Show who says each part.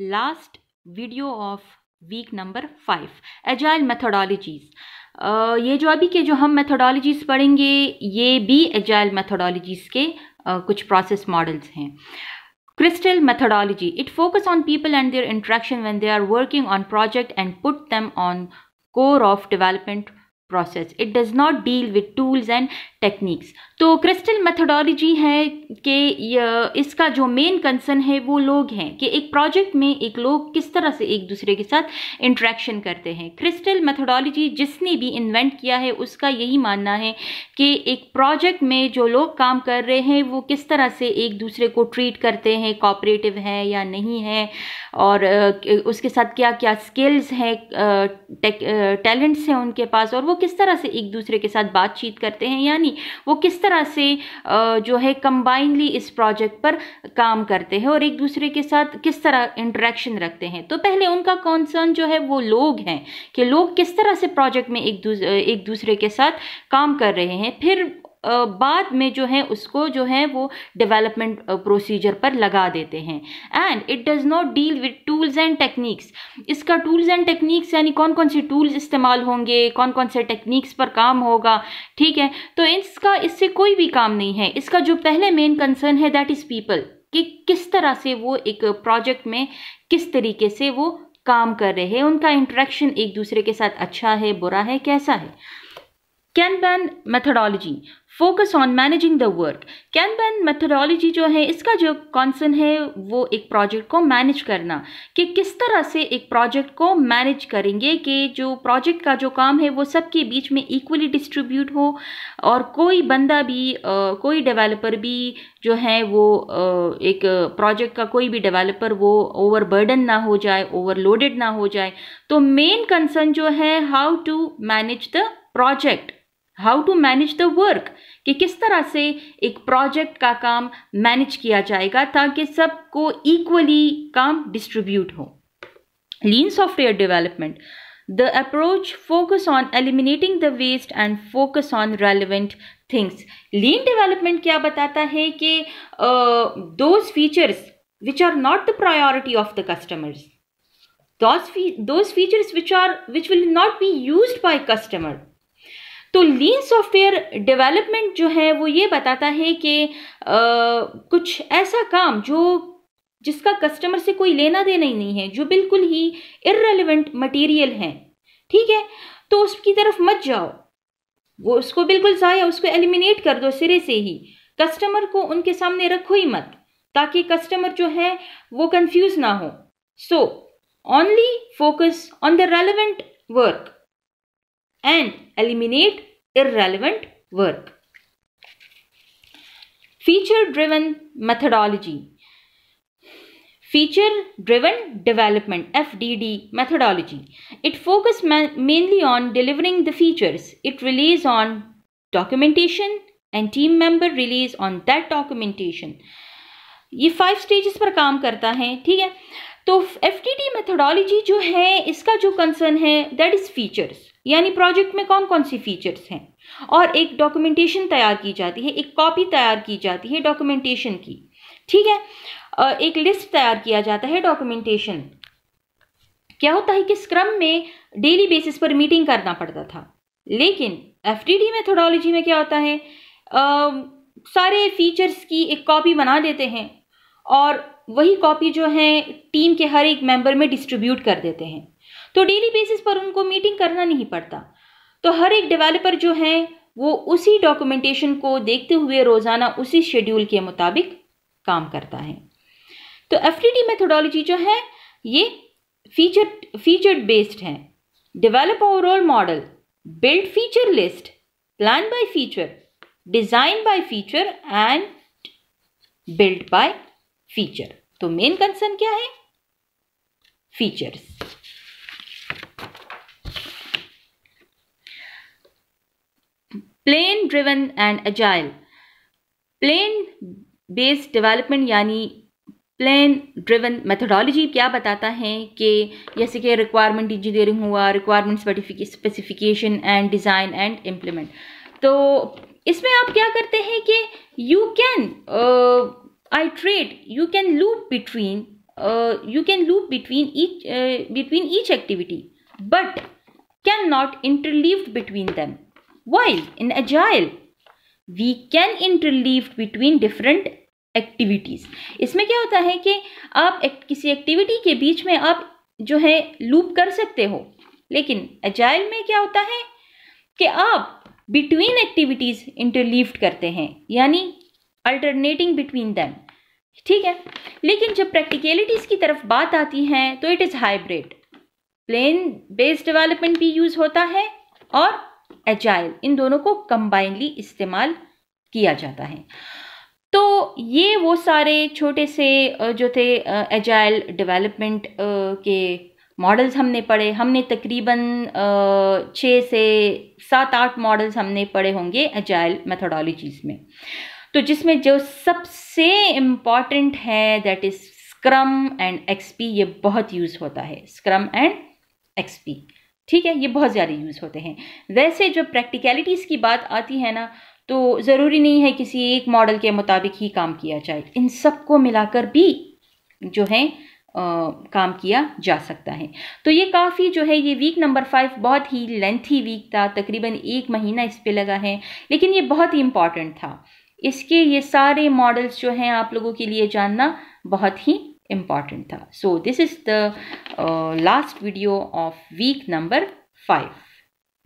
Speaker 1: Last video of week number five agile methodologies ये जो अभी के जो हम मेथोडोलॉजीज पढ़ेंगे ये भी एजाइल मेथोडोलॉजीज के आ, कुछ प्रोसेस मॉडल्स हैं crystal methodology it focus on people and their interaction when they are working on project and put them on core of development process it does not deal with tools and techniques तो crystal methodology है कि इसका जो main concern है वो लोग हैं कि एक प्रोजेक्ट में एक लोग किस तरह से एक दूसरे के साथ इंट्रैक्शन करते हैं क्रिस्टल मेथोडोलॉजी जिसने भी इन्वेंट किया है उसका यही मानना है कि एक प्रोजेक्ट में जो लोग काम कर रहे हैं वो किस तरह से एक दूसरे को ट्रीट करते हैं कॉपरेटिव है या नहीं है और उसके साथ क्या क्या स्किल्स हैं टैलेंट्स हैं उनके पास और वो किस तरह से एक दूसरे के साथ बातचीत करते हैं यानी वो किस तरह से जो है कंबाइनली इस प्रोजेक्ट पर काम करते हैं और एक दूसरे के साथ किस तरह इंटरेक्शन रखते हैं तो पहले उनका कॉन्सर्न जो है वो लोग हैं कि लोग किस तरह से प्रोजेक्ट में एक दूसरे एक दूसरे के साथ काम कर रहे हैं फिर बाद में जो है उसको जो है वो डेवलपमेंट प्रोसीजर पर लगा देते हैं and it does not deal with tools and techniques इसका टूल्स एंड टेक्निक्स यानी कौन कौन से टूल्स इस्तेमाल होंगे कौन कौन से टेक्निक्स पर काम होगा ठीक है तो इसका इससे कोई भी काम नहीं है इसका जो पहले मेन कंसर्न है दैट इज़ पीपल कि किस तरह से वो एक प्रोजेक्ट में किस तरीके से वो काम कर रहे हैं उनका इंट्रैक्शन एक दूसरे के साथ अच्छा है बुरा है कैसा है Kanban methodology focus on managing the work Kanban methodology जो है इसका जो कॉन्सन है वो एक प्रोजेक्ट को मैनेज करना कि किस तरह से एक प्रोजेक्ट को मैनेज करेंगे कि जो प्रोजेक्ट का जो काम है वो सबके बीच में इक्वली डिस्ट्रीब्यूट हो और कोई बंदा भी आ, कोई डेवलपर भी जो है वो आ, एक प्रोजेक्ट का कोई भी डेवलपर वो ओवरबर्डन ना हो जाए ओवरलोडेड ना हो जाए तो मेन कंसर्न जो है how to manage the project how to manage the work कि किस तरह से एक प्रोजेक्ट का काम मैनेज किया जाएगा ताकि सबको इक्वली काम डिस्ट्रीब्यूट हो lean software development the approach focus on eliminating the waste and focus on relevant things lean development क्या बताता है कि those features which are not the priority of the customers those features which are which will not be use by customer तो lean software development जो है वो ये बताता है कि कुछ ऐसा काम जो जिसका कस्टमर से कोई लेना देना ही नहीं है जो बिल्कुल ही इरेलीवेंट मटेरियल है ठीक है तो उसकी तरफ मत जाओ वो उसको बिल्कुल ज़ाया उसको एलिमिनेट कर दो सिरे से ही कस्टमर को उनके सामने रखो ही मत ताकि कस्टमर जो है वो कंफ्यूज ना हो so only focus on the relevant work and eliminate irrelevant work. Feature driven methodology. Feature driven development FDD methodology. It focuses ma mainly on delivering the features. It relies on documentation and team member relies on that documentation. ये five stages पर काम करता है ठीक है तो F T D methodology जो है इसका जो कंसर्न है दैट इज़ फीचर्स यानी प्रोजेक्ट में कौन कौन सी फीचर्स हैं और एक डॉक्यूमेंटेशन तैयार की जाती है एक कॉपी तैयार की जाती है डॉक्यूमेंटेशन की ठीक है एक लिस्ट तैयार किया जाता है डॉक्यूमेंटेशन क्या होता है कि स्क्रम में डेली बेसिस पर मीटिंग करना पड़ता था लेकिन एफ मेथोडोलॉजी में क्या होता है आ, सारे फीचर्स की एक कॉपी बना देते हैं और वही कॉपी जो है टीम के हर एक मेंबर में डिस्ट्रीब्यूट कर देते हैं तो डेली बेसिस पर उनको मीटिंग करना नहीं पड़ता तो हर एक डेवलपर जो है वो उसी डॉक्यूमेंटेशन को देखते हुए रोज़ाना उसी शेड्यूल के मुताबिक काम करता है तो एफ मेथोडोलॉजी जो है ये फीचर फीचर्ड बेस्ड है develop overall model build feature list plan by feature design by feature and build by feature तो मेन कंसर्न क्या है features plan driven and agile plan based development यानी plan driven methodology क्या बताता है कि जैसे कि रिक्वायरमेंट इंजीनियरिंग हुआ requirement specification and design and implement तो इसमें आप क्या करते हैं कि you can iterate you can loop between you can loop between each between each activity but can not interleaved between them wild and agile we can interleave between different activities इसमें क्या होता है कि आप एक, किसी activity के बीच में आप जो है लूप कर सकते हो लेकिन अजाइल में क्या होता है कि आप बिटवीन एक्टिविटीज़ इंटरलीव्ड करते हैं यानी अल्टरनेटिंग बिटवीन दैम ठीक है लेकिन जब प्रैक्टिकलिटीज़ की तरफ बात आती है तो it is hybrid plan based development भी यूज़ होता है और एजाइल इन दोनों को कंबाइनली इस्तेमाल किया जाता है तो ये वो सारे छोटे से जो थे एजाइल डेवलपमेंट के मॉडल्स हमने पढ़े हमने तकरीबन छः से सात आठ मॉडल्स हमने पढ़े होंगे एजाइल मेथोडोलॉजीज़ में तो जिसमें जो सबसे इम्पॉर्टेंट है that is scrum and XP ये बहुत यूज़ होता है स्क्रम एंड एक्सपी ठीक है ये बहुत ज़्यादा यूज़ होते हैं वैसे जब प्रैक्टिकलिटीज़ की बात आती है ना तो ज़रूरी नहीं है किसी एक मॉडल के मुताबिक ही काम किया जाए इन सब को मिलाकर भी जो है आ, काम किया जा सकता है तो ये काफ़ी जो है ये वीक नंबर फाइव बहुत ही लेंथी वीक था तकरीबन एक महीना इस पर लगा है लेकिन ये बहुत ही इम्पॉर्टेंट था इसके ये सारे मॉडल्स जो हैं आप लोगों के लिए जानना बहुत ही important tha. so this is the uh, last video of week number 5